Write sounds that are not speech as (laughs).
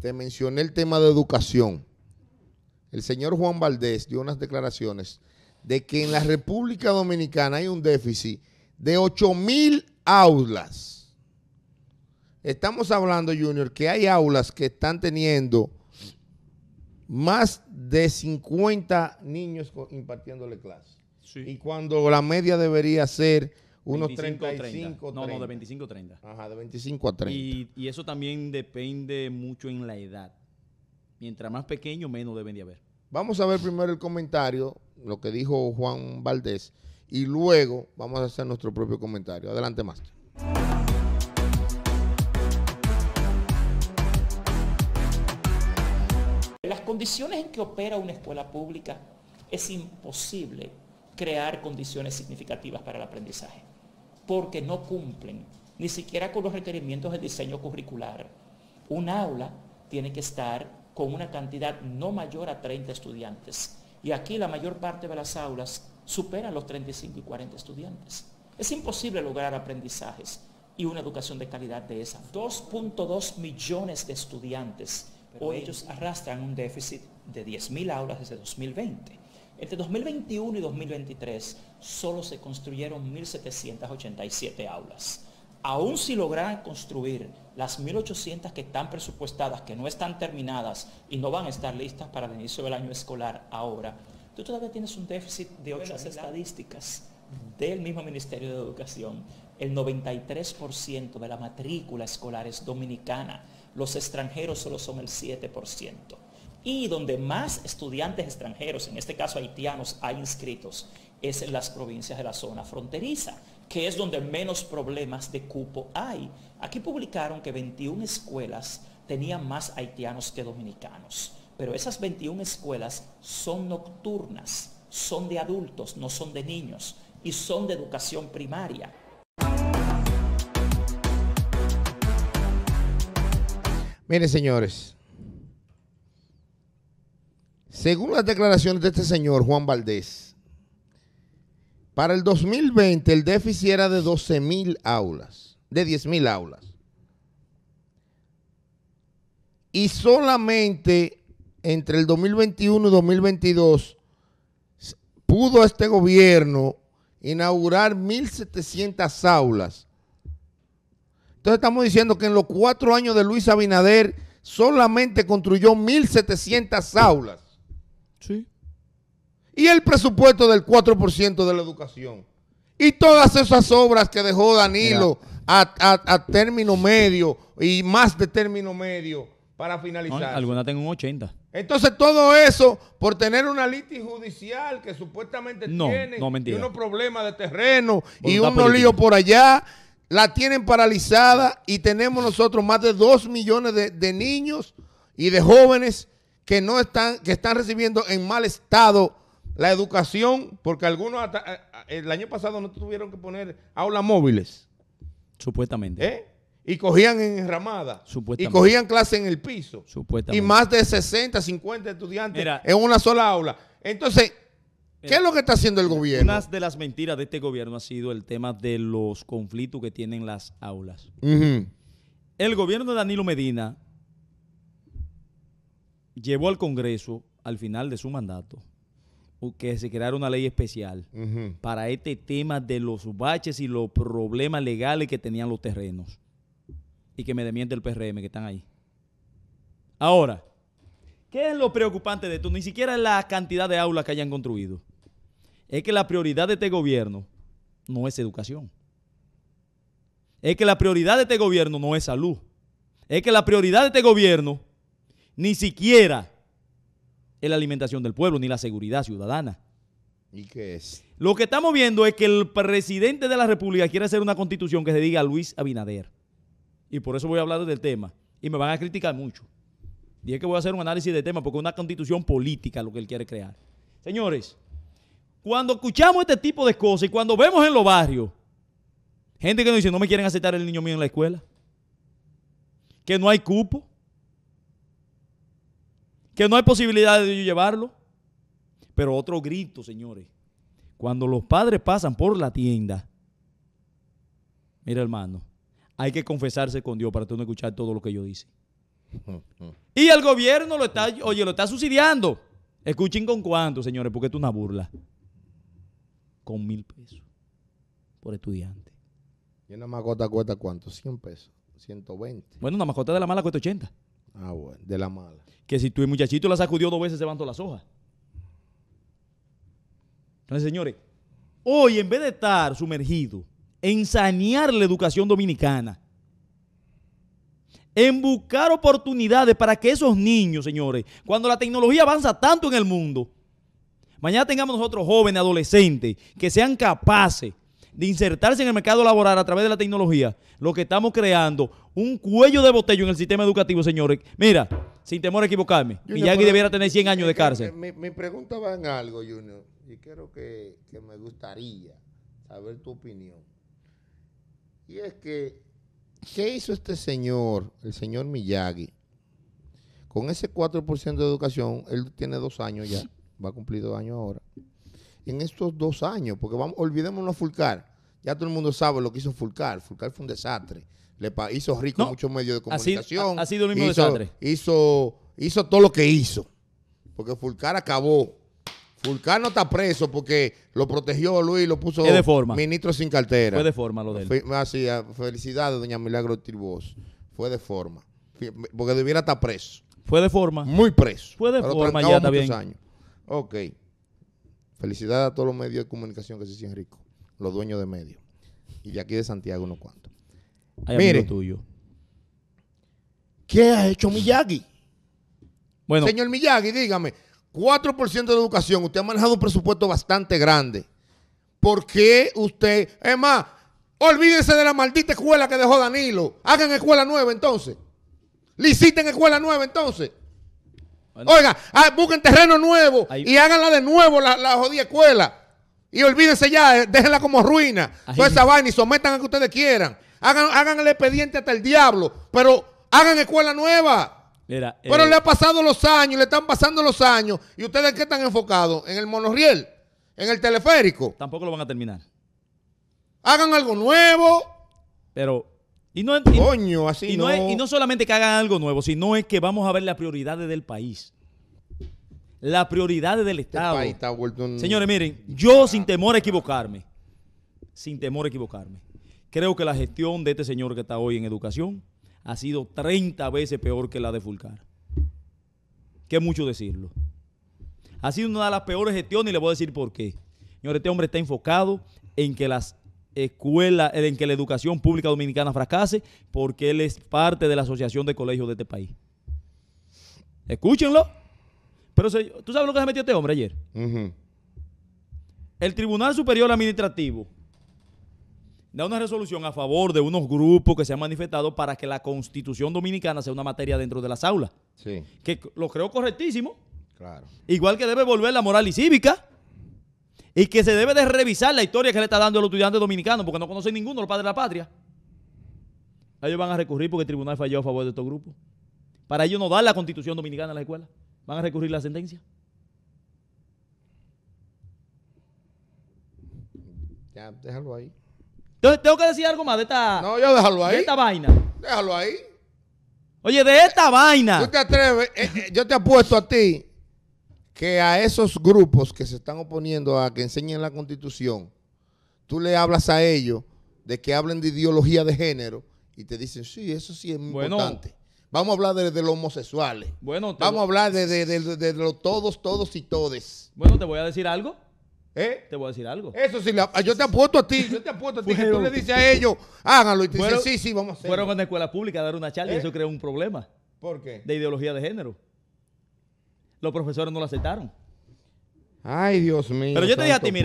te mencioné el tema de educación. El señor Juan Valdés dio unas declaraciones de que en la República Dominicana hay un déficit de 8 mil aulas. Estamos hablando, Junior, que hay aulas que están teniendo más de 50 niños impartiéndole clases. Y cuando la media debería ser unos 35, 30. No, no, de 25 a 30. Ajá, de 25 a 30. Y, eso también depende mucho en la edad. Mientras más pequeño, menos deben de haber. Vamos a ver primero el comentario, lo que dijo Juan Valdés, y luego vamos a hacer nuestro propio comentario. Adelante, maestro. Las condiciones en que opera una escuela pública es imposible crear condiciones significativas para el aprendizaje, porque no cumplen ni siquiera con los requerimientos del diseño curricular. Un aula tiene que estar con una cantidad no mayor a 30 estudiantes. Y aquí la mayor parte de las aulas superan los 35 y 40 estudiantes. Es imposible lograr aprendizajes y una educación de calidad de esa. 2.2 millones de estudiantes o ellos arrastran un déficit de 10.000 aulas desde 2020. Entre 2021 y 2023 solo se construyeron 1.787 aulas. Aún si logran construir las 1.800 que están presupuestadas, que no están terminadas y no van a estar listas para el inicio del año escolar ahora, tú todavía tienes un déficit de otras estadísticas del mismo Ministerio de Educación. El 93% de la matrícula escolar es dominicana. Los extranjeros solo son el 7% y donde más estudiantes extranjeros, en este caso haitianos, hay inscritos, es en las provincias de la zona fronteriza, que es donde menos problemas de cupo hay. Aquí publicaron que 21 escuelas tenían más haitianos que dominicanos, pero esas 21 escuelas son nocturnas, son de adultos, no son de niños, y son de educación primaria. Miren, señores, según las declaraciones de este señor Juan Valdés, para el 2020 el déficit era de 12 mil aulas, de 10 mil aulas. Y solamente entre el 2021 y 2022 pudo este gobierno inaugurar 1.700 aulas. Entonces estamos diciendo que en los cuatro años de Luis Abinader solamente construyó 1.700 aulas. Sí. Y el presupuesto del 4% de la educación. Y todas esas obras que dejó Danilo a, término medio y más de término medio para finalizar. algunas un 80. Entonces todo eso por tener una litis judicial que supuestamente no, tiene y unos problemas de terreno y unos líos por allá, la tienen paralizada y tenemos nosotros más de 2 millones de, de niños y de jóvenes que no están, que están recibiendo en mal estado la educación, porque algunos hasta, eh, eh, el año pasado no tuvieron que poner aulas móviles. Supuestamente. ¿Eh? Y cogían en Supuestamente. Y cogían clase en el piso. Supuestamente. Y más de 60, 50 estudiantes en una sola aula. Entonces, ¿Qué es lo que está haciendo el gobierno? Una de las mentiras de este gobierno ha sido el tema de los conflictos que tienen las aulas. El gobierno de Danilo Medina llevó al Congreso al final de su mandato que se creara una ley especial para este tema de los baches y los problemas legales que tenían los terrenos y que me demiente el PRM que están ahí. Ahora, ¿qué es lo preocupante de esto? Ni siquiera la cantidad de aulas que hayan construido. Es que la prioridad de este gobierno no es educación. Es que la prioridad de este gobierno no es salud. Es que la prioridad de este gobierno ni siquiera es la alimentación del pueblo, ni la seguridad ciudadana. ¿Y qué es? Lo que estamos viendo es que el presidente de la República quiere hacer una constitución que se diga Luis Abinader. Y por eso voy a hablar del tema. Y me van a criticar mucho. Dije que voy a hacer un análisis del tema porque es una constitución política lo que él quiere crear. Señores, cuando escuchamos este tipo de cosas y cuando vemos en los barrios, gente que nos dice, no me quieren aceptar el niño mío en la escuela, que no hay cupo, que no hay posibilidad de yo llevarlo. Pero otro grito, señores. Cuando los padres pasan por la tienda, mira hermano, hay que confesarse con Dios para tú no escuchar todo lo que yo dice. (laughs) Y el gobierno lo está, oye, lo está subsidiando. Escuchen con cuánto, señores, porque esto es una burla. Con mil pesos por estudiante. ¿Y una mascota cuesta cuánto? 100 pesos, 120. Bueno, una mascota de la mala cuesta 80. Ah, bueno, de la mala. Que si tu muchachito la sacudió dos veces, se levantó las hojas. Entonces, señores, hoy en vez de estar sumergido en sanear la educación dominicana, en buscar oportunidades para que esos niños, señores, cuando la tecnología avanza tanto en el mundo, mañana tengamos nosotros jóvenes, adolescentes, que sean capaces de insertarse en el mercado laboral a través de la tecnología, lo que estamos creando, un cuello de botello en el sistema educativo, señores. Mira, sin temor a equivocarme, Miyagi debiera tener 100 años de eh, eh, cárcel. Eh, mi, pregunta va en algo, Junior, y creo que, que me gustaría saber tu opinión. Y es que, ¿qué hizo este señor, el señor Miyagi? Con ese 4% de educación, él tiene dos años ya, va a cumplir dos años ahora en estos dos años, porque vamos, olvidémonos Fulcar. Ya todo el mundo sabe lo que hizo Fulcar. Fulcar fue un desastre. Le hizo rico muchos medios de comunicación. Ha, sido el mismo hizo, desastre. Hizo, todo lo que hizo. Porque Fulcar acabó. Fulcar no está preso porque lo protegió Luis, lo puso ministro sin cartera. Fue de forma lo de él. Ah, ah, felicidades, doña Milagro Tirbos. Fue de forma. Porque debiera estar preso. Fue de forma. Muy preso. Fue de forma ya años. Ok. Felicidades a todos los medios de comunicación que se hicieron ricos, los dueños de medios. Y de aquí de Santiago no cuantos. Mire, tuyo. ¿qué ha hecho Miyagi? Señor Miyagi, dígame, 4% de educación, usted ha manejado un presupuesto bastante grande. ¿Por qué usted, es más, olvídense de la maldita escuela que dejó Danilo, hagan escuela nueva entonces, liciten escuela nueva entonces. Oiga, ah, busquen terreno nuevo y háganla de nuevo la, jodida escuela. Y olvídense ya, eh, déjenla como ruina. Toda esa vaina y sometan a que ustedes quieran. Hagan, hagan el expediente hasta el diablo, pero hagan escuela nueva. pero eh, le ha pasado los años, le están pasando los años. ¿Y ustedes qué están enfocados? ¿En el monorriel? ¿En el teleférico? Tampoco lo van a terminar. Hagan algo nuevo. Pero y no, no, solamente que hagan algo nuevo, sino es que vamos a ver las prioridades del país. Las prioridades del este Estado. Señores, miren, yo sin temor a equivocarme, sin temor a equivocarme, creo que la gestión de este señor que está hoy en educación ha sido 30 veces peor que la de Fulcar. qué mucho decirlo. Ha sido una de las peores gestiones y le voy a decir por qué. Señor, este hombre está enfocado en que las escuela, eh, en que la educación pública dominicana fracase, porque él es parte de la asociación de colegios de este país. Escúchenlo. Pero tú sabes lo que se metió este hombre ayer. El Tribunal Superior Administrativo da una resolución a favor de unos grupos que se han manifestado para que la constitución dominicana sea una materia dentro de las aulas. Que lo creo correctísimo. Igual que debe volver la moral y cívica y que se debe de revisar la historia que le está dando los estudiantes dominicano, porque no conocen ninguno los padres de la patria. Ellos van a recurrir porque el tribunal falló a favor de estos grupos. Para ellos no dar la constitución dominicana a la escuela Van a recurrir la sentencia. Ya, déjalo ahí. Entonces, tengo que decir algo más de esta. No, yo déjalo ahí. De esta vaina. Déjalo ahí. Oye, de esta vaina. Tú te atreves. Eh, eh, yo te apuesto a ti que a esos grupos que se están oponiendo a que enseñen la constitución, tú le hablas a ellos de que hablen de ideología de género y te dicen, sí, eso sí es importante. Vamos a hablar de, los homosexuales. Bueno, Vamos a hablar de, los todos, todos y todes. Bueno, te voy a decir algo. ¿Eh? Te voy a decir algo. Eso sí, yo te apuesto a ti, yo te apuesto a ti, tú le dices a ellos, háganlo, y te dicen, sí, sí, vamos a hacerlo. Fueron a la escuela pública a dar una charla y ¿Eh? eso creó un problema. ¿Por qué? De ideología de género los profesores no lo aceptaron. Ay, Dios mío. Pero yo te dije a ti, mira,